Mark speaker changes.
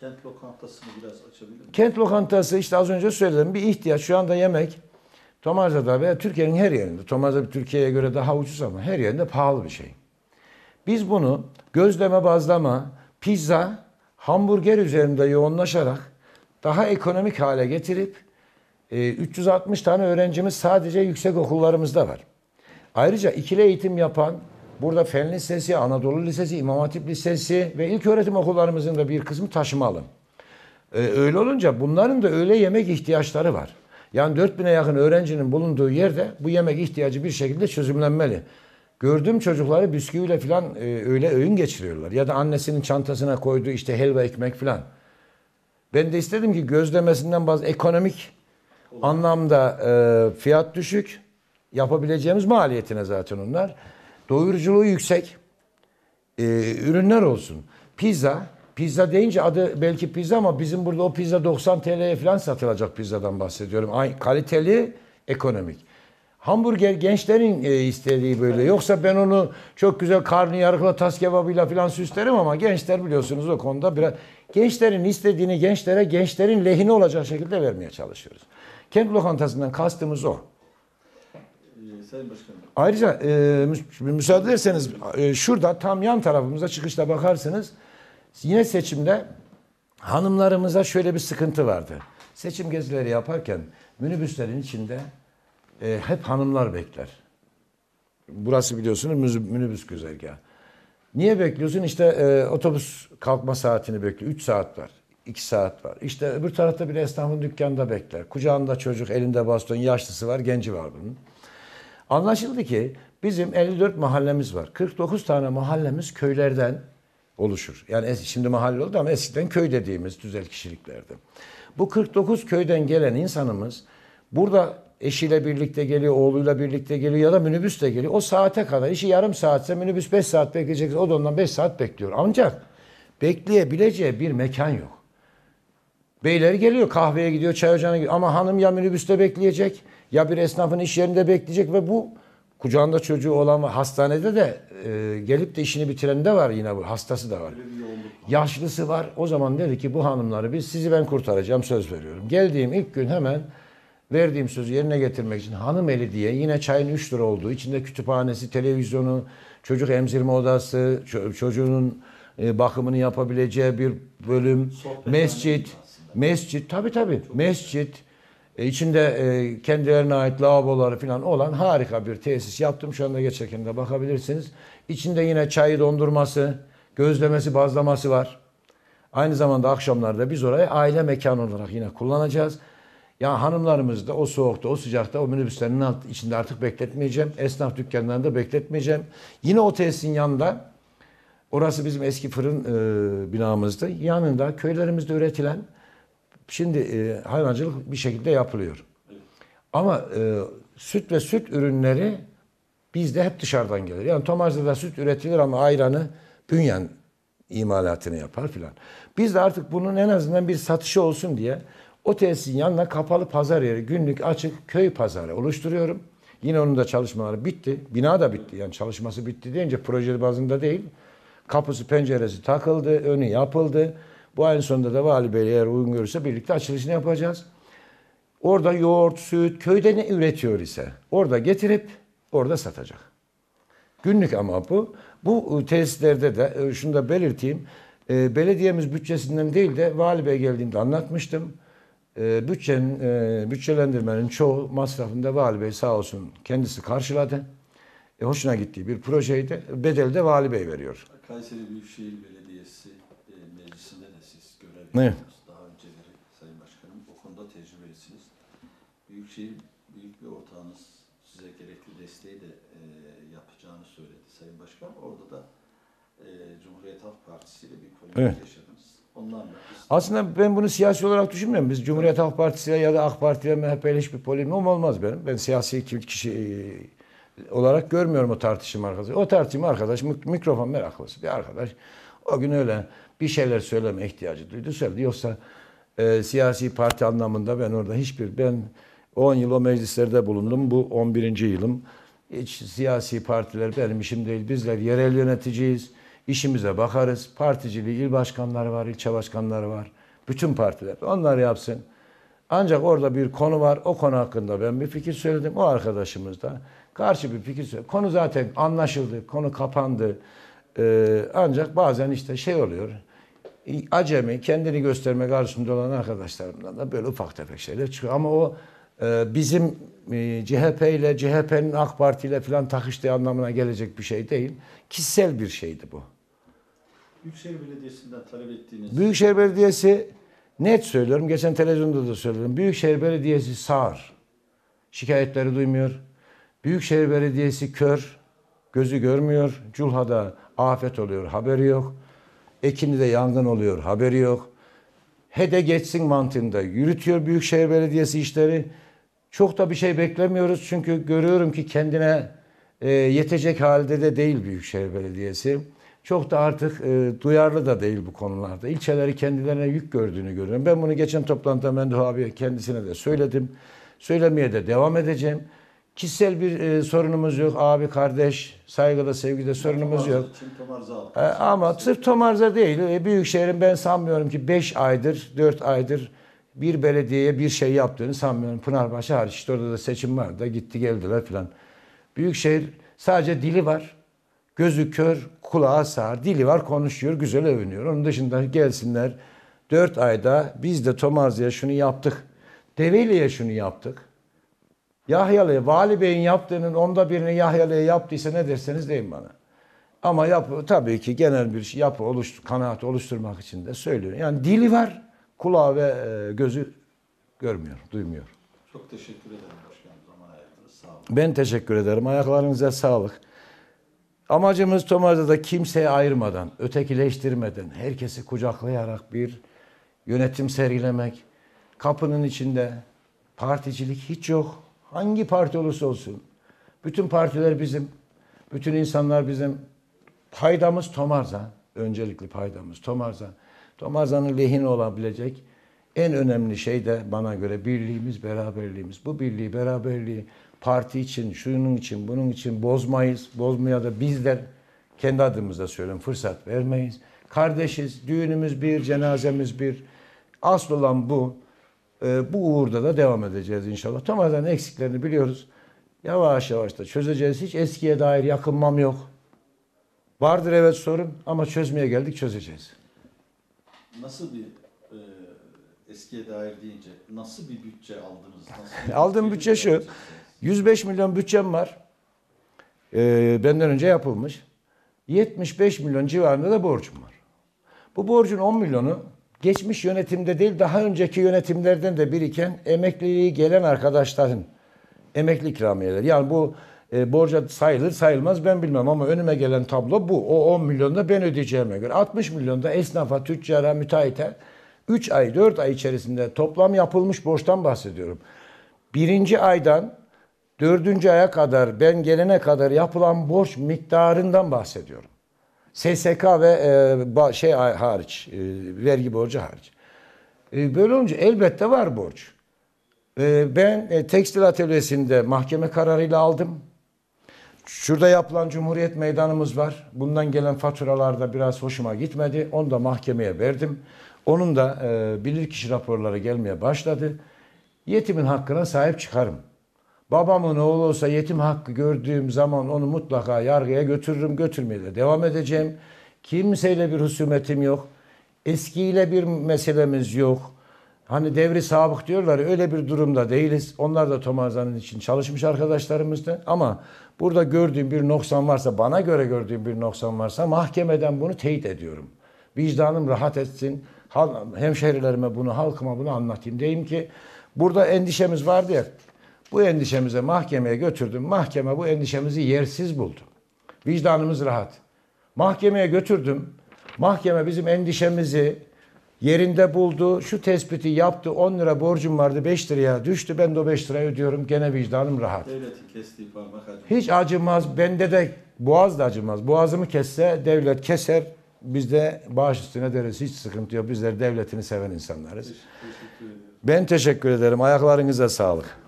Speaker 1: Kent lokantasını biraz açabilir miyim? Kent lokantası işte az önce söyledim bir ihtiyaç. Şu anda yemek Tomarza'da ve Türkiye'nin her yerinde. Tomarza Türkiye'ye göre daha ucuz ama her yerinde pahalı bir şey. Biz bunu gözleme bazlama, pizza, hamburger üzerinde yoğunlaşarak daha ekonomik hale getirip 360 e, tane öğrencimiz sadece yüksek okullarımızda var. Ayrıca ikili eğitim yapan Burada Fen Lisesi, Anadolu Lisesi, İmam Hatip Lisesi ve ilk öğretim okullarımızın da bir kısmı taşımalı. Ee, öyle olunca bunların da öyle yemek ihtiyaçları var. Yani 4000'e yakın öğrencinin bulunduğu yerde bu yemek ihtiyacı bir şekilde çözümlenmeli. Gördüğüm çocukları bisküviyle falan e, öyle öğün geçiriyorlar. Ya da annesinin çantasına koyduğu işte helva ekmek falan. Ben de istedim ki gözlemesinden bazı ekonomik anlamda e, fiyat düşük. Yapabileceğimiz maliyetine zaten onlar. Doyuruculuğu yüksek e, ürünler olsun. Pizza, pizza deyince adı belki pizza ama bizim burada o pizza 90 TL'ye falan satılacak pizzadan bahsediyorum. Ay, kaliteli, ekonomik. Hamburger gençlerin e, istediği böyle. Yoksa ben onu çok güzel yarıkla tas kebabıyla falan süslerim ama gençler biliyorsunuz o konuda biraz... Gençlerin istediğini gençlere, gençlerin lehine olacak şekilde vermeye çalışıyoruz. Kent lokantasından kastımız o. Başkanım. Ayrıca e, müsaade ederseniz e, şurada tam yan tarafımıza çıkışta bakarsınız. Yine seçimde hanımlarımıza şöyle bir sıkıntı vardı. Seçim gezileri yaparken minibüslerin içinde e, hep hanımlar bekler. Burası biliyorsunuz minibüs güzergahı. Niye bekliyorsun? İşte e, otobüs kalkma saatini bekliyor. 3 saat var. 2 saat var. İşte öbür tarafta bir esnafın dükkanda bekler. Kucağında çocuk, elinde baston, yaşlısı var, genci var bunun. Anlaşıldı ki bizim 54 mahallemiz var. 49 tane mahallemiz köylerden oluşur. Yani şimdi mahalle oldu ama eskiden köy dediğimiz düzel kişiliklerdi. Bu 49 köyden gelen insanımız burada eşiyle birlikte geliyor, oğluyla birlikte geliyor ya da minibüsle geliyor. O saate kadar işi yarım saatse minibüs 5 saat bekleyecek. O da ondan 5 saat bekliyor. Ancak bekleyebileceği bir mekan yok. Beyler geliyor kahveye gidiyor, çay ocağına gidiyor ama hanım ya minibüste bekleyecek ya bir esnafın iş yerinde bekleyecek ve bu kucağında çocuğu olan hastanede de e, gelip de işini bitiren de var yine bu. Hastası da var. Yaşlısı var. O zaman dedi ki bu hanımları biz sizi ben kurtaracağım söz veriyorum. Geldiğim ilk gün hemen verdiğim sözü yerine getirmek için hanım eli diye yine çayın 3 lira olduğu içinde kütüphanesi, televizyonu, çocuk emzirme odası, çocuğunun e, bakımını yapabileceği bir bölüm, Sohbet mescit, mescit tabi tabi mescit, e, içinde e, kendilerine ait lavaboları falan olan harika bir tesis yaptım. Şu anda geçerken de bakabilirsiniz. İçinde yine çayı dondurması, gözlemesi, bazlaması var. Aynı zamanda akşamlarda biz orayı aile mekanı olarak yine kullanacağız. Ya hanımlarımız da o soğukta, o sıcakta o minibüslerin alt, içinde artık bekletmeyeceğim. Esnaf dükkanlarında bekletmeyeceğim. Yine o tesisin yanında, orası bizim eski fırın e, binamızdı. Yanında köylerimizde üretilen Şimdi e, hayvancılık bir şekilde yapılıyor. Ama e, süt ve süt ürünleri bizde hep dışarıdan gelir. Yani Tomarza'da süt üretilir ama ayranı Bünyen imalatını yapar filan. Biz de artık bunun en azından bir satışı olsun diye o tesisin yanına kapalı pazar yeri, günlük açık köy pazarı oluşturuyorum. Yine onun da çalışmaları bitti. Bina da bitti. Yani çalışması bitti deyince proje bazında değil. Kapısı, penceresi takıldı, önü yapıldı. Bu aynı sonunda da Vali Bey eğer uygun görürse birlikte açılışını yapacağız. Orada yoğurt, süt, köyde ne üretiyor ise orada getirip orada satacak. Günlük ama bu. Bu e, tesislerde de e, şunu da belirteyim. E, belediyemiz bütçesinden değil de Vali Bey geldiğinde anlatmıştım. Bütçenin, bütçelendirmenin çoğu masrafında Vali Bey sağ olsun kendisi karşıladı. E, hoşuna gittiği bir projeydi. Bedeli de Vali Bey veriyor. Kayseri Büyükşehir Belediyesi Evet. Daha önceleri Sayın Başkanım bu konuda tecrübelisiniz. Büyükşehir büyük bir ortağınız size gerekli desteği de e, yapacağını söyledi Sayın Başkan. Orada da e, Cumhuriyet Halk Partisi ile bir polemik evet. yaşadınız. Onlarla Aslında ben bunu siyasi olarak düşünmüyorum. Biz Cumhuriyet Halk Partisi ya da AK Parti ile MHP ile hiçbir polemiğim olmaz benim. Ben siyasi kişi e, olarak görmüyorum o tartışım arkadaşı. O tartışma arkadaş mikrofon meraklısı bir arkadaş. O gün öyle bir şeyler söyleme ihtiyacı duydu söyledi. Yoksa e, siyasi parti anlamında ben orada hiçbir ben 10 yıl o meclislerde bulundum. Bu 11. yılım. Hiç siyasi partiler benim işim değil. Bizler yerel yöneticiyiz. İşimize bakarız. Particiliği il başkanları var, ilçe başkanları var. Bütün partiler. Onlar yapsın. Ancak orada bir konu var. O konu hakkında ben bir fikir söyledim. O arkadaşımız da karşı bir fikir söyledi. Konu zaten anlaşıldı. Konu kapandı. Ee, ancak bazen işte şey oluyor acemi kendini gösterme arzusunda olan arkadaşlarımdan da böyle ufak tefek şeyler çıkıyor. Ama o e, bizim e, CHP ile CHP'nin AK Parti ile filan takıştığı anlamına gelecek bir şey değil. Kişisel bir şeydi bu. Büyükşehir Belediyesi'nden talep ettiğiniz... Büyükşehir Belediyesi net söylüyorum. Geçen televizyonda da söyledim. Büyükşehir Belediyesi sağır. Şikayetleri duymuyor. Büyükşehir Belediyesi kör. Gözü görmüyor. Culha'da afet oluyor. Haberi yok. Ekim'de de yangın oluyor haberi yok. Hede geçsin mantığında yürütüyor Büyükşehir Belediyesi işleri. Çok da bir şey beklemiyoruz çünkü görüyorum ki kendine e, yetecek halde de değil Büyükşehir Belediyesi. Çok da artık e, duyarlı da değil bu konularda. İlçeleri kendilerine yük gördüğünü görüyorum. Ben bunu geçen toplantıda Menduh abi kendisine de söyledim. Söylemeye de devam edeceğim. Kişisel bir e, sorunumuz yok. Abi, kardeş, saygıda, sevgide sorunumuz Tomarza, yok. Çin, Tomarza, e, ama sırf Tomarza değil. E, Büyükşehir'in ben sanmıyorum ki 5 aydır, 4 aydır bir belediyeye bir şey yaptığını sanmıyorum. Pınarbaşı hariç. İşte orada da seçim var da gitti geldiler filan. Büyükşehir sadece dili var. Gözü kör, kulağı sağır. Dili var, konuşuyor, güzel övünüyor. Onun dışında gelsinler. Dört ayda biz de Tomarzya'ya şunu yaptık. Develi'ye şunu yaptık. Yahyalı, Vali Bey'in yaptığının onda birini Yahyalı'ya yaptıysa ne derseniz deyin bana. Ama yapı tabii ki genel bir şey, yapı oluştur, kanaat oluşturmak için de söylüyorum. Yani dili var, kulağı ve e, gözü görmüyor, duymuyor. Çok teşekkür ederim başkanım. Zaman ayırdınız. Sağ olun. Ben teşekkür ederim. Ayaklarınıza sağlık. Amacımız Tomazda'da kimseye ayırmadan, ötekileştirmeden, herkesi kucaklayarak bir yönetim sergilemek. Kapının içinde particilik hiç yok. Hangi parti olursa olsun. Bütün partiler bizim. Bütün insanlar bizim. Paydamız Tomarza. Öncelikli paydamız Tomarza. Tomarza'nın lehine olabilecek en önemli şey de bana göre birliğimiz, beraberliğimiz. Bu birliği, beraberliği parti için, şunun için, bunun için bozmayız. Bozmaya da bizler kendi adımızda söylüyorum fırsat vermeyiz. Kardeşiz, düğünümüz bir, cenazemiz bir. Asıl olan bu. Ee, bu uğurda da devam edeceğiz inşallah. Tamamen eksiklerini biliyoruz. Yavaş yavaş da çözeceğiz. Hiç eskiye dair yakınmam yok. Vardır evet sorun ama çözmeye geldik çözeceğiz. Nasıl bir e, eskiye dair deyince nasıl bir bütçe aldınız? Nasıl bir Aldığım bütçe, bütçe şu. 105 milyon bütçem var. E, benden önce yapılmış. 75 milyon civarında da borcum var. Bu borcun 10 milyonu geçmiş yönetimde değil daha önceki yönetimlerden de biriken emekliliği gelen arkadaşların emekli ikramiyeleri. Yani bu e, borca sayılır sayılmaz ben bilmem ama önüme gelen tablo bu. O 10 milyonda ben ödeyeceğime göre. 60 milyonda esnafa, tüccara, müteahhite 3 ay 4 ay içerisinde toplam yapılmış borçtan bahsediyorum. Birinci aydan dördüncü aya kadar ben gelene kadar yapılan borç miktarından bahsediyorum. SSK ve e, şey hariç, e, vergi borcu hariç. E, böyle olunca elbette var borç. E, ben e, tekstil atölyesinde mahkeme kararıyla aldım. Şurada yapılan Cumhuriyet Meydanımız var. Bundan gelen faturalarda biraz hoşuma gitmedi. Onu da mahkemeye verdim. Onun da e, bilirkişi raporları gelmeye başladı. Yetimin hakkına sahip çıkarım. Babamın oğlu olsa yetim hakkı gördüğüm zaman onu mutlaka yargıya götürürüm, götürmeye de devam edeceğim. Kimseyle bir husumetim yok. Eskiyle bir meselemiz yok. Hani devri sabık diyorlar öyle bir durumda değiliz. Onlar da Tomazan'ın için çalışmış arkadaşlarımızdı. Ama burada gördüğüm bir noksan varsa, bana göre gördüğüm bir noksan varsa mahkemeden bunu teyit ediyorum. Vicdanım rahat etsin. Hemşehrilerime bunu, halkıma bunu anlatayım. Deyim ki burada endişemiz vardı ya bu endişemizi mahkemeye götürdüm. Mahkeme bu endişemizi yersiz buldu. Vicdanımız rahat. Mahkemeye götürdüm. Mahkeme bizim endişemizi yerinde buldu. Şu tespiti yaptı. 10 lira borcum vardı. 5 liraya düştü. Ben de o 5 lirayı ödüyorum. Gene vicdanım rahat. Devleti kestiği parmak acımaz. Hiç acımaz. Bende de boğaz da acımaz. Boğazımı kesse devlet keser. Bizde bağış üstüne deriz. Hiç sıkıntı yok. Bizler devletini seven insanlarız. Teşekkür ben teşekkür ederim. Ayaklarınıza sağlık.